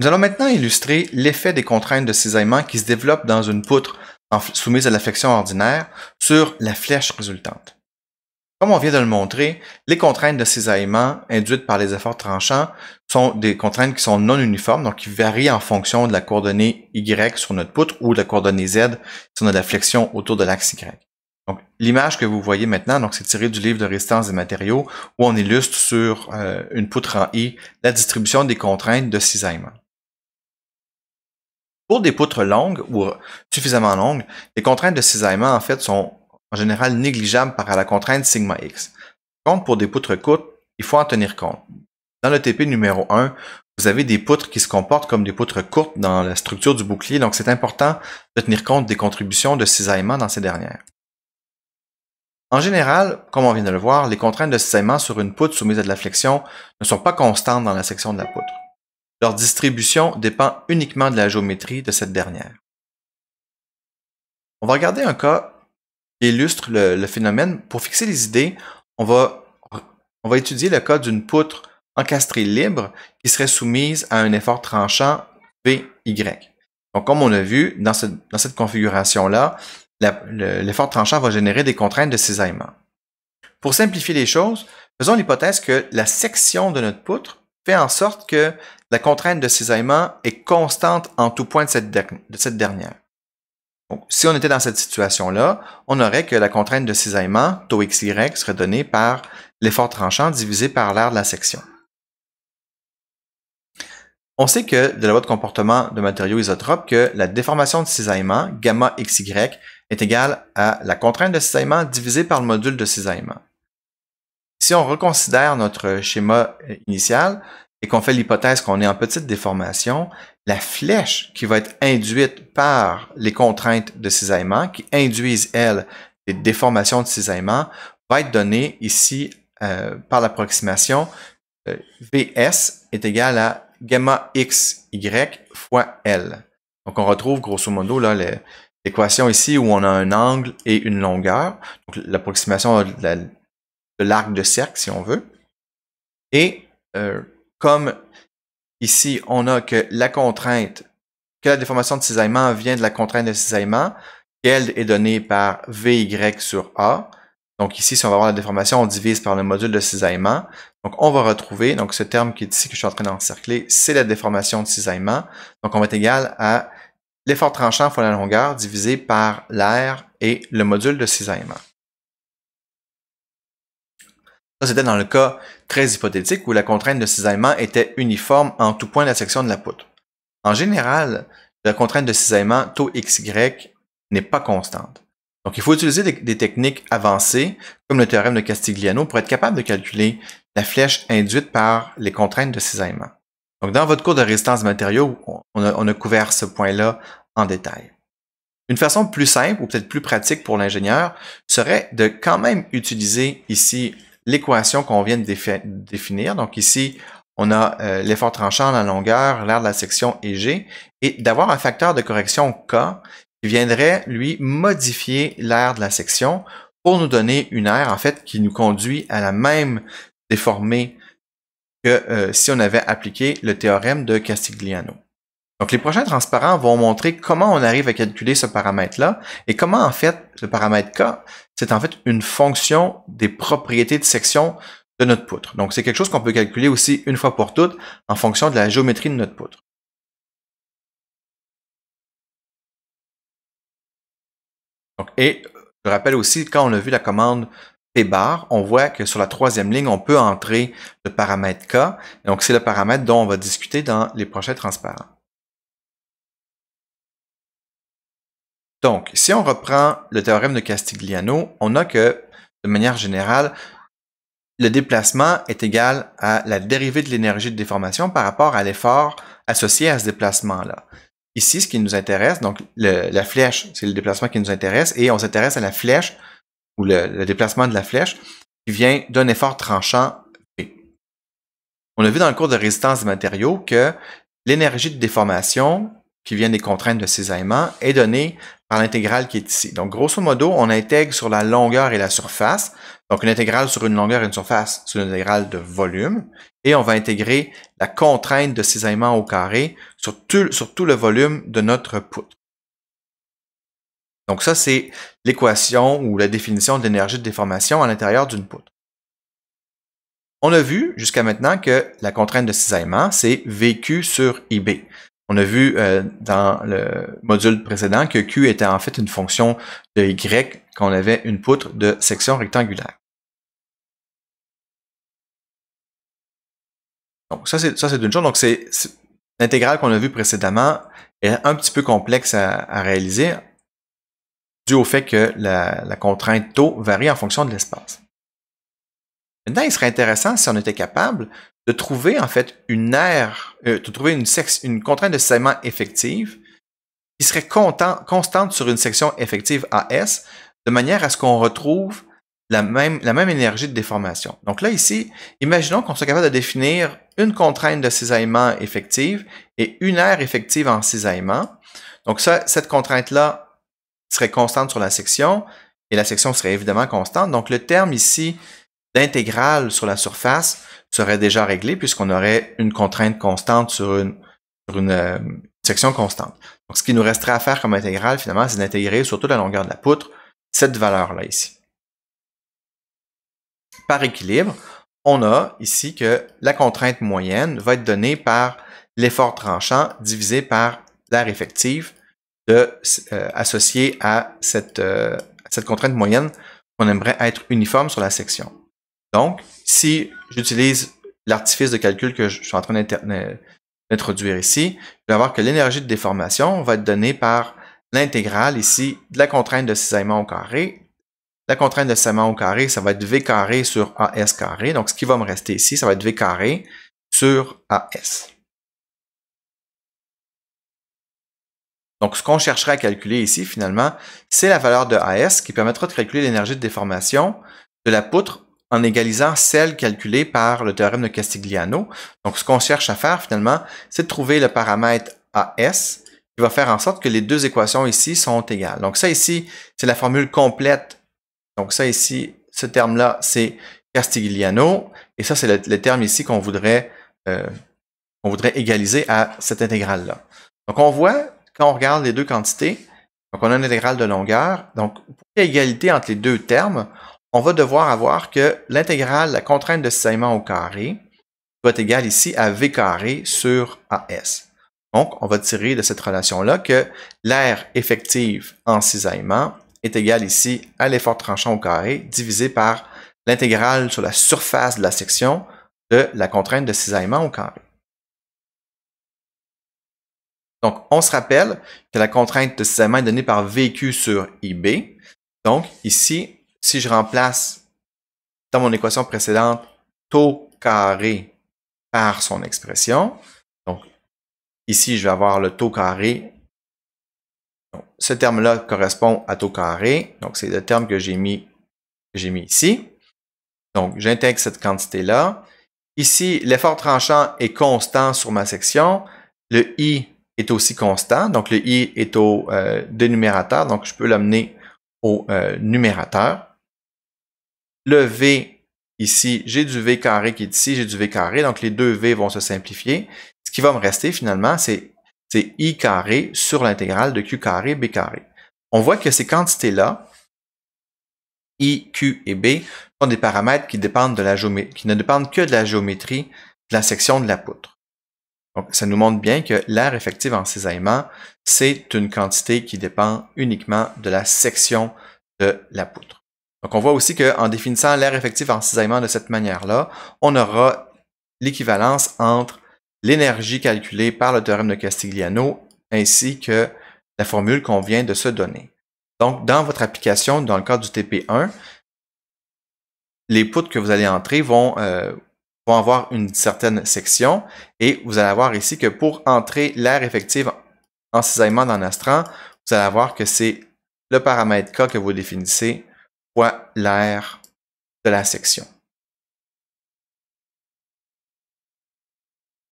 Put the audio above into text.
Nous allons maintenant illustrer l'effet des contraintes de cisaillement qui se développent dans une poutre soumise à la flexion ordinaire sur la flèche résultante. Comme on vient de le montrer, les contraintes de cisaillement induites par les efforts tranchants sont des contraintes qui sont non uniformes, donc qui varient en fonction de la coordonnée Y sur notre poutre ou de la coordonnée Z sur on la flexion autour de l'axe Y. Donc, l'image que vous voyez maintenant, donc c'est tiré du livre de résistance des matériaux où on illustre sur euh, une poutre en I la distribution des contraintes de cisaillement. Pour des poutres longues ou suffisamment longues, les contraintes de cisaillement en fait sont en général négligeables par la contrainte sigma x. Par contre, pour des poutres courtes, il faut en tenir compte. Dans le TP numéro 1, vous avez des poutres qui se comportent comme des poutres courtes dans la structure du bouclier, donc c'est important de tenir compte des contributions de cisaillement dans ces dernières. En général, comme on vient de le voir, les contraintes de cisaillement sur une poutre soumise à de la flexion ne sont pas constantes dans la section de la poutre. Leur distribution dépend uniquement de la géométrie de cette dernière. On va regarder un cas qui illustre le, phénomène. Pour fixer les idées, on va, on va étudier le cas d'une poutre encastrée libre qui serait soumise à un effort tranchant VY. Donc, comme on a vu, dans, dans cette configuration-là, l'effort tranchant va générer des contraintes de cisaillement. Pour simplifier les choses, faisons l'hypothèse que la section de notre poutre fait en sorte que la contrainte de cisaillement est constante en tout point de cette, dernière. si on était dans cette situation-là, on aurait que la contrainte de cisaillement, taux xy, serait donnée par l'effort tranchant divisé par l'aire de la section. On sait que de la loi de comportement de matériaux isotropes que la déformation de cisaillement, gamma xy, est égale à la contrainte de cisaillement divisée par le module de cisaillement. Si on reconsidère notre schéma euh, initial, et qu'on fait l'hypothèse qu'on est en petite déformation, la flèche qui va être induite par les contraintes de cisaillement, qui induisent, elles, des déformations de cisaillement, va être donnée ici euh, par l'approximation euh, Vs est égal à gamma xy fois L. Donc on retrouve grosso modo là l'équation ici où on a un angle et une longueur. Donc l'approximation de l'arc de cercle si on veut. Et euh, comme ici, on a que la contrainte, que la déformation de cisaillement vient de la contrainte de cisaillement, qu'elle est donnée par VY sur A. Donc ici, si on va avoir la déformation, on divise par le module de cisaillement. Donc on va retrouver, donc ce terme qui est ici que je suis en train d'encercler, c'est la déformation de cisaillement. Donc on va être égal à l'effort tranchant fois la longueur divisé par l'air et le module de cisaillement c'était dans le cas très hypothétique où la contrainte de cisaillement était uniforme en tout point de la section de la poutre. En général, la contrainte de cisaillement taux XY n'est pas constante. Donc, il faut utiliser des, techniques avancées, comme le théorème de Castigliano, pour être capable de calculer la flèche induite par les contraintes de cisaillement. Donc, dans votre cours de résistance de matériaux, on a, on a couvert ce point-là en détail. Une façon plus simple ou peut-être plus pratique pour l'ingénieur serait de quand même utiliser ici l'équation qu'on vient de définir. Donc ici, on a euh, l'effort tranchant, la longueur, l'air de la section et G, et d'avoir un facteur de correction K qui viendrait, lui, modifier l'aire de la section pour nous donner une aire, en fait, qui nous conduit à la même déformée que euh, si on avait appliqué le théorème de Castigliano. Donc les prochains transparents vont montrer comment on arrive à calculer ce paramètre-là et comment en fait le paramètre K, c'est en fait une fonction des propriétés de section de notre poutre. Donc c'est quelque chose qu'on peut calculer aussi une fois pour toutes en fonction de la géométrie de notre poutre. et je rappelle aussi, quand on a vu la commande P-bar, on voit que sur la troisième ligne, on peut entrer le paramètre K. Donc, c'est le paramètre dont on va discuter dans les prochains transparents. Donc, si on reprend le théorème de Castigliano, on a que, de manière générale, le déplacement est égal à la dérivée de l'énergie de déformation par rapport à l'effort associé à ce déplacement-là. Ici, ce qui nous intéresse, donc la flèche, c'est le déplacement qui nous intéresse, et on s'intéresse à la flèche, ou le, déplacement de la flèche, qui vient d'un effort tranchant P. on a vu dans le cours de résistance des matériaux que l'énergie de déformation qui vient des contraintes de cisaillement est donnée l'intégrale qui est ici. Donc, grosso modo, on intègre sur la longueur et la surface. Donc, une intégrale sur une longueur et une surface, c'est une intégrale de volume. Et on va intégrer la contrainte de cisaillement au carré sur tout, sur tout le volume de notre poutre. Donc, ça, c'est l'équation ou la définition de l'énergie de déformation à l'intérieur d'une poutre. On a vu jusqu'à maintenant que la contrainte de cisaillement, c'est VQ sur IB. On a vu euh, dans le module précédent que Q était en fait une fonction de Y qu'on avait une poutre de section rectangulaire. Donc ça, c'est une chose. Donc c'est l'intégrale qu'on a vue précédemment est un petit peu complexe à, réaliser dû au fait que la, la contrainte taux varie en fonction de l'espace. Maintenant, il serait intéressant, si on était capable, de trouver en fait une aire, euh, de trouver une, une contrainte de cisaillement effective qui serait constante sur une section effective AS, de manière à ce qu'on retrouve la même, la même énergie de déformation. Donc là, ici, imaginons qu'on soit capable de définir une contrainte de cisaillement effective et une aire effective en cisaillement. Donc ça, cette contrainte-là serait constante sur la section et la section serait évidemment constante. Donc le terme ici l'intégrale sur la surface serait déjà réglée puisqu'on aurait une contrainte constante sur une, sur une euh, section constante. Donc, ce qui nous resterait à faire comme intégrale, finalement, c'est d'intégrer sur toute la longueur de la poutre cette valeur-là ici. Par équilibre, on a ici que la contrainte moyenne va être donnée par l'effort tranchant divisé par l'aire effective de, euh, associée à cette, euh, cette contrainte moyenne qu'on aimerait être uniforme sur la section. Donc, si j'utilise l'artifice de calcul que je suis en train d'introduire ici, je vais voir que l'énergie de déformation va être donnée par l'intégrale ici de la contrainte de cisaillement au carré. La contrainte de cisaillement au carré, ça va être V carré sur AS carré. Donc, ce qui va me rester ici, ça va être V carré sur AS. Donc, ce qu'on chercherait à calculer ici, finalement, c'est la valeur de AS qui permettra de calculer l'énergie de déformation de la poutre en égalisant celle calculée par le théorème de Castigliano. Donc, ce qu'on cherche à faire finalement, c'est de trouver le paramètre AS qui va faire en sorte que les deux équations ici sont égales. Donc, ça ici, c'est la formule complète. Donc, ça ici, ce terme-là, c'est Castigliano. Et ça, c'est le, terme ici qu'on voudrait, euh, voudrait égaliser à cette intégrale-là. Donc, on voit, quand on regarde les deux quantités, donc on a une intégrale de longueur. Donc, pour égalité entre les deux termes, on va devoir avoir que l'intégrale, la contrainte de cisaillement au carré, va être égale ici à V carré sur AS. Donc, on va tirer de cette relation-là que l'aire effective en cisaillement est égale ici à l'effort tranchant au carré divisé par l'intégrale sur la surface de la section de la contrainte de cisaillement au carré. Donc, on se rappelle que la contrainte de cisaillement est donnée par VQ sur IB. Donc, ici, si je remplace dans mon équation précédente taux carré par son expression, donc ici je vais avoir le taux carré. ce terme-là correspond à taux carré, donc c'est le terme que j'ai mis, mis ici. Donc j'intègre cette quantité-là. Ici, l'effort tranchant est constant sur ma section. Le i est aussi constant, donc le i est au euh, dénumérateur, donc je peux l'amener au euh, numérateur. Le V ici, j'ai du V carré qui est ici, j'ai du V carré, donc les deux V vont se simplifier. Ce qui va me rester finalement, c'est I carré sur l'intégrale de Q carré B carré. On voit que ces quantités-là, I, Q et B, sont des paramètres qui, dépendent de la qui ne dépendent que de la géométrie de la section de la poutre. Donc, ça nous montre bien que l'air effective en cisaillement, c'est une quantité qui dépend uniquement de la section de la poutre. Donc on voit aussi qu'en définissant l'aire effectif en cisaillement de cette manière-là, on aura l'équivalence entre l'énergie calculée par le théorème de Castigliano ainsi que la formule qu'on vient de se donner. Donc, dans votre application, dans le cas du TP1, les poutres que vous allez entrer vont, euh, vont avoir une certaine section et vous allez voir ici que pour entrer l'aire effective en cisaillement dans l'astran, vous allez voir que c'est le paramètre K que vous définissez fois l'air de la section.